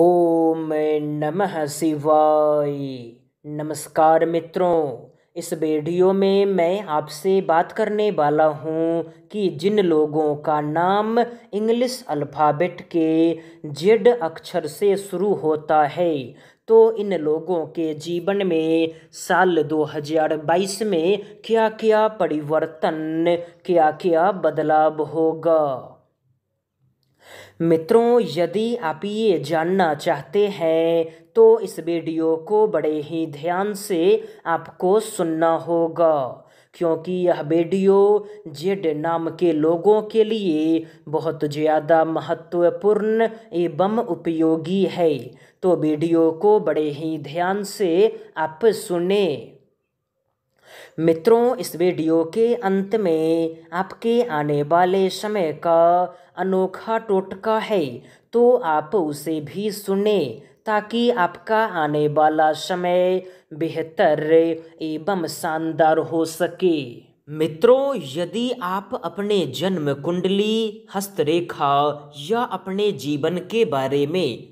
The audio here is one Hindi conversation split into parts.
ओम नमः शिवाय नमस्कार मित्रों इस वीडियो में मैं आपसे बात करने वाला हूँ कि जिन लोगों का नाम इंग्लिश अल्फ़ाबेट के जेड अक्षर से शुरू होता है तो इन लोगों के जीवन में साल 2022 में क्या क्या परिवर्तन क्या क्या बदलाव होगा मित्रों यदि आप ये जानना चाहते हैं तो इस वीडियो को बड़े ही ध्यान से आपको सुनना होगा क्योंकि यह वीडियो जेड नाम के लोगों के लिए बहुत ज़्यादा महत्वपूर्ण एवं उपयोगी है तो वीडियो को बड़े ही ध्यान से आप सुने मित्रों इस वीडियो के अंत में आपके आने वाले समय का अनोखा टोटका है तो आप उसे भी सुने ताकि आपका आने वाला समय बेहतर एवं शानदार हो सके मित्रों यदि आप अपने जन्म कुंडली हस्तरेखा या अपने जीवन के बारे में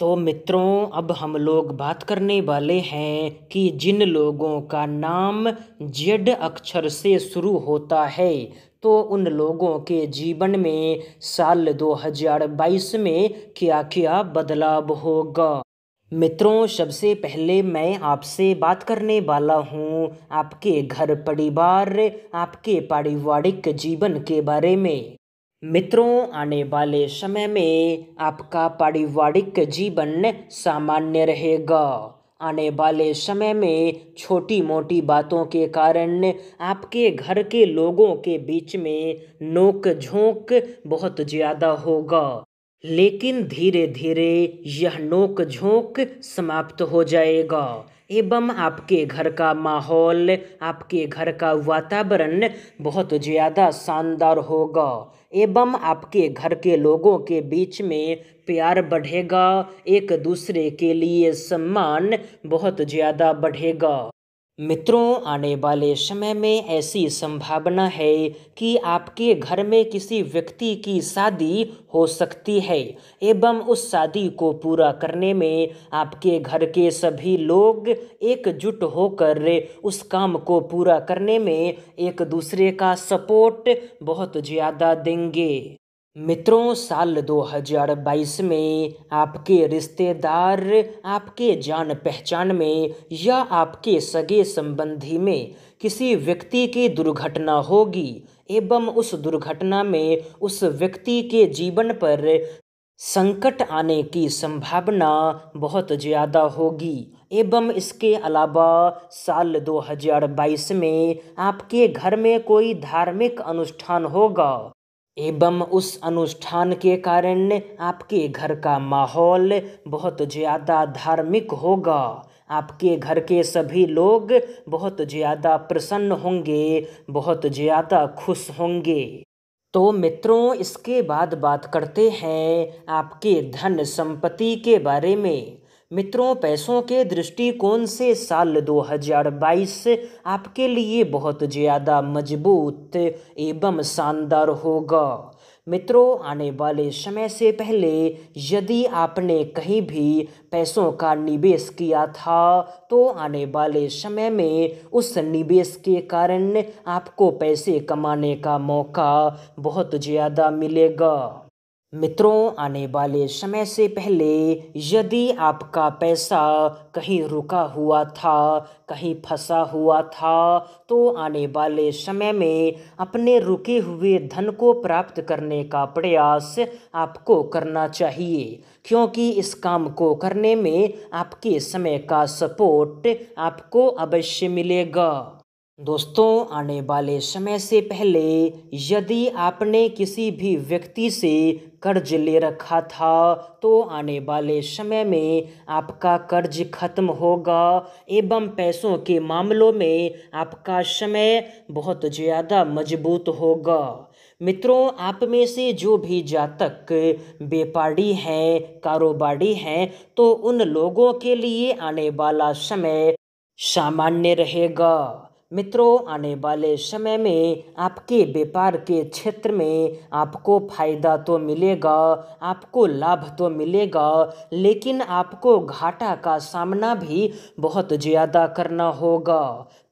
तो मित्रों अब हम लोग बात करने वाले हैं कि जिन लोगों का नाम जेड अक्षर से शुरू होता है तो उन लोगों के जीवन में साल 2022 में क्या क्या बदलाव होगा मित्रों सबसे पहले मैं आपसे बात करने वाला हूँ आपके घर परिवार आपके पारिवारिक जीवन के बारे में मित्रों आने वाले समय में आपका पारिवारिक जीवन सामान्य रहेगा आने वाले समय में छोटी मोटी बातों के कारण आपके घर के लोगों के बीच में नोक झोंक बहुत ज़्यादा होगा लेकिन धीरे धीरे यह नोक झोंक समाप्त हो जाएगा एवं आपके घर का माहौल आपके घर का वातावरण बहुत ज़्यादा शानदार होगा एवं आपके घर के लोगों के बीच में प्यार बढ़ेगा एक दूसरे के लिए सम्मान बहुत ज़्यादा बढ़ेगा मित्रों आने वाले समय में ऐसी संभावना है कि आपके घर में किसी व्यक्ति की शादी हो सकती है एवं उस शादी को पूरा करने में आपके घर के सभी लोग एकजुट होकर उस काम को पूरा करने में एक दूसरे का सपोर्ट बहुत ज़्यादा देंगे मित्रों साल 2022 में आपके रिश्तेदार आपके जान पहचान में या आपके सगे संबंधी में किसी व्यक्ति की दुर्घटना होगी एवं उस दुर्घटना में उस व्यक्ति के जीवन पर संकट आने की संभावना बहुत ज़्यादा होगी एवं इसके अलावा साल 2022 में आपके घर में कोई धार्मिक अनुष्ठान होगा एवं उस अनुष्ठान के कारण आपके घर का माहौल बहुत ज़्यादा धार्मिक होगा आपके घर के सभी लोग बहुत ज़्यादा प्रसन्न होंगे बहुत ज़्यादा खुश होंगे तो मित्रों इसके बाद बात करते हैं आपके धन संपत्ति के बारे में मित्रों पैसों के दृष्टिकोण से साल 2022 आपके लिए बहुत ज़्यादा मजबूत एवं शानदार होगा मित्रों आने वाले समय से पहले यदि आपने कहीं भी पैसों का निवेश किया था तो आने वाले समय में उस निवेश के कारण आपको पैसे कमाने का मौका बहुत ज़्यादा मिलेगा मित्रों आने वाले समय से पहले यदि आपका पैसा कहीं रुका हुआ था कहीं फंसा हुआ था तो आने वाले समय में अपने रुके हुए धन को प्राप्त करने का प्रयास आपको करना चाहिए क्योंकि इस काम को करने में आपके समय का सपोर्ट आपको अवश्य मिलेगा दोस्तों आने वाले समय से पहले यदि आपने किसी भी व्यक्ति से कर्ज ले रखा था तो आने वाले समय में आपका कर्ज खत्म होगा एवं पैसों के मामलों में आपका समय बहुत ज़्यादा मजबूत होगा मित्रों आप में से जो भी जातक व्यापारी हैं कारोबारी हैं तो उन लोगों के लिए आने वाला समय सामान्य रहेगा मित्रों आने वाले समय में आपके व्यापार के क्षेत्र में आपको फायदा तो मिलेगा आपको लाभ तो मिलेगा लेकिन आपको घाटा का सामना भी बहुत ज़्यादा करना होगा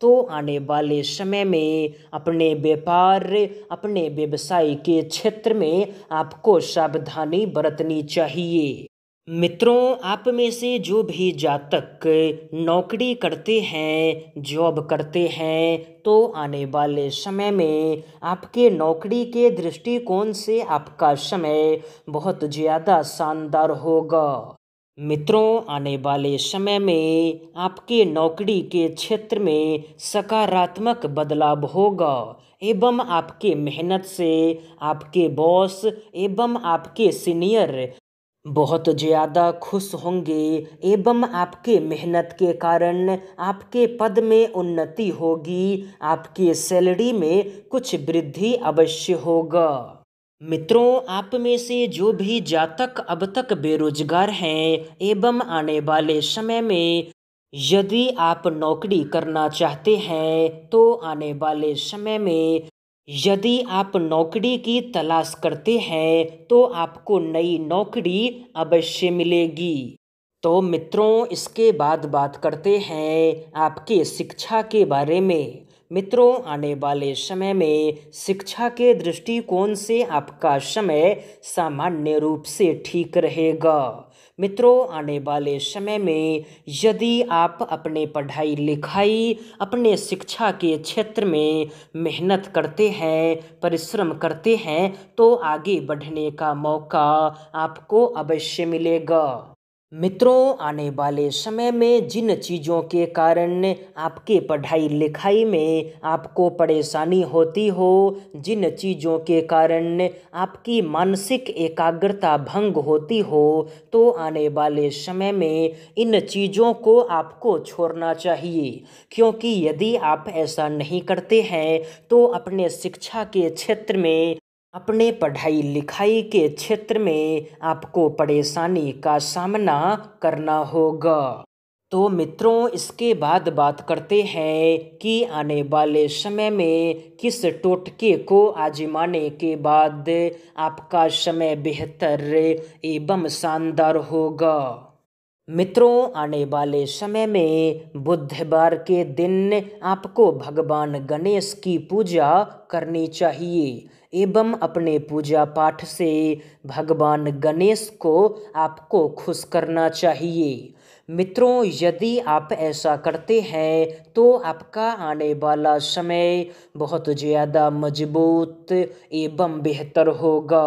तो आने वाले समय में अपने व्यापार अपने व्यवसाय के क्षेत्र में आपको सावधानी बरतनी चाहिए मित्रों आप में से जो भी जातक नौकरी करते हैं जॉब करते हैं तो आने वाले समय में आपके नौकरी के दृष्टिकोण से आपका समय बहुत ज़्यादा शानदार होगा मित्रों आने वाले समय में आपके नौकरी के क्षेत्र में सकारात्मक बदलाव होगा एवं आपके मेहनत से आपके बॉस एवं आपके सीनियर बहुत ज़्यादा खुश होंगे एवं आपके मेहनत के कारण आपके पद में उन्नति होगी आपके सैलरी में कुछ वृद्धि अवश्य होगा मित्रों आप में से जो भी जातक अब तक बेरोजगार हैं एवं आने वाले समय में यदि आप नौकरी करना चाहते हैं तो आने वाले समय में यदि आप नौकरी की तलाश करते हैं तो आपको नई नौकरी अवश्य मिलेगी तो मित्रों इसके बाद बात करते हैं आपके शिक्षा के बारे में मित्रों आने वाले समय में शिक्षा के दृष्टिकोण से आपका समय सामान्य रूप से ठीक रहेगा मित्रों आने वाले समय में यदि आप अपने पढ़ाई लिखाई अपने शिक्षा के क्षेत्र में मेहनत करते हैं परिश्रम करते हैं तो आगे बढ़ने का मौका आपको अवश्य मिलेगा मित्रों आने वाले समय में जिन चीज़ों के कारण आपके पढ़ाई लिखाई में आपको परेशानी होती हो जिन चीज़ों के कारण आपकी मानसिक एकाग्रता भंग होती हो तो आने वाले समय में इन चीज़ों को आपको छोड़ना चाहिए क्योंकि यदि आप ऐसा नहीं करते हैं तो अपने शिक्षा के क्षेत्र में अपने पढ़ाई लिखाई के क्षेत्र में आपको परेशानी का सामना करना होगा तो मित्रों इसके बाद बात करते हैं कि आने वाले समय में किस टोटके को आजमाने के बाद आपका समय बेहतर एवं शानदार होगा मित्रों आने वाले समय में बुधवार के दिन आपको भगवान गणेश की पूजा करनी चाहिए एवं अपने पूजा पाठ से भगवान गणेश को आपको खुश करना चाहिए मित्रों यदि आप ऐसा करते हैं तो आपका आने वाला समय बहुत ज़्यादा मजबूत एवं बेहतर होगा